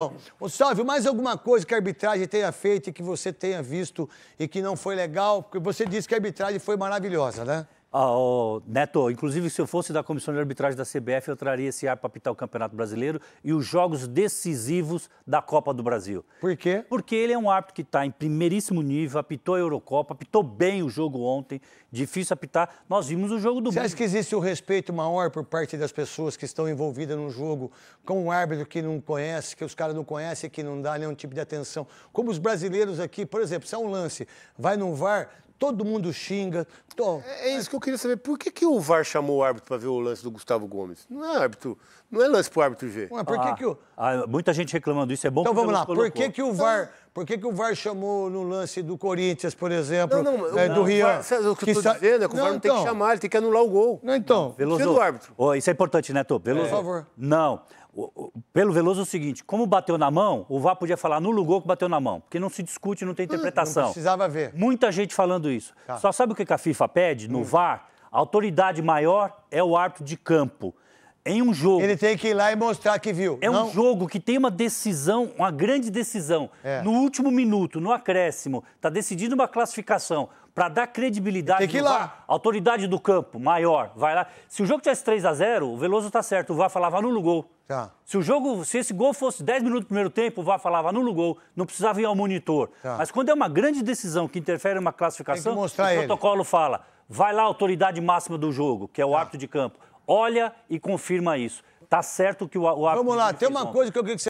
Bom, Gustavo, mais alguma coisa que a arbitragem tenha feito e que você tenha visto e que não foi legal? Porque você disse que a arbitragem foi maravilhosa, né? Ah, Neto, inclusive se eu fosse da comissão de arbitragem da CBF, eu traria esse ar para pitar o Campeonato Brasileiro e os jogos decisivos da Copa do Brasil. Por quê? Porque ele é um árbitro que está em primeiríssimo nível, apitou a Eurocopa, apitou bem o jogo ontem, difícil apitar. Nós vimos o jogo do Você acha que existe o um respeito maior por parte das pessoas que estão envolvidas num jogo com um árbitro que não conhece, que os caras não conhecem, que não dá nenhum tipo de atenção? Como os brasileiros aqui, por exemplo, se é um lance, vai num VAR, todo mundo xinga. é, é, isso que eu queria saber. Por que, que o VAR chamou o árbitro para ver o lance do Gustavo Gomes? Não é árbitro, não é lance para o árbitro ver. por que ah, que o... Ah, muita gente reclamando disso, é bom Então vamos lá, colocou. por que, que o VAR por que, que o VAR chamou no lance do Corinthians, por exemplo, não, não, é, do Rio? O que eu estou dizendo é que o não, VAR não então. tem que então. chamar, ele tem que anular o gol. Não, então. Veloso, árbitro. Oh, isso é importante, né, Tô? Veloso. É. Por favor. Não. O, o, pelo Veloso é o seguinte, como bateu na mão, o VAR podia falar no lugar que bateu na mão, porque não se discute, não tem interpretação. Não precisava ver. Muita gente falando isso. Tá. Só sabe o que a FIFA pede no hum. VAR? A autoridade maior é o árbitro de campo. Em um jogo. Ele tem que ir lá e mostrar que viu. É não? um jogo que tem uma decisão, uma grande decisão. É. No último minuto, no acréscimo, está decidindo uma classificação para dar credibilidade. Tem que ir lá. VAR, autoridade do campo maior, vai lá. Se o jogo tivesse 3 a 0 o Veloso tá certo, o VAR falava no gol. Tá. Se o jogo, se esse gol fosse 10 minutos do primeiro tempo, o VAR falava no gol, não precisava ir ao monitor. Tá. Mas quando é uma grande decisão que interfere em uma classificação, o protocolo ele. fala, vai lá a autoridade máxima do jogo, que é o tá. árbitro de campo olha e confirma isso. Tá certo que o, o Vamos lá, tem uma coisa que eu queria que você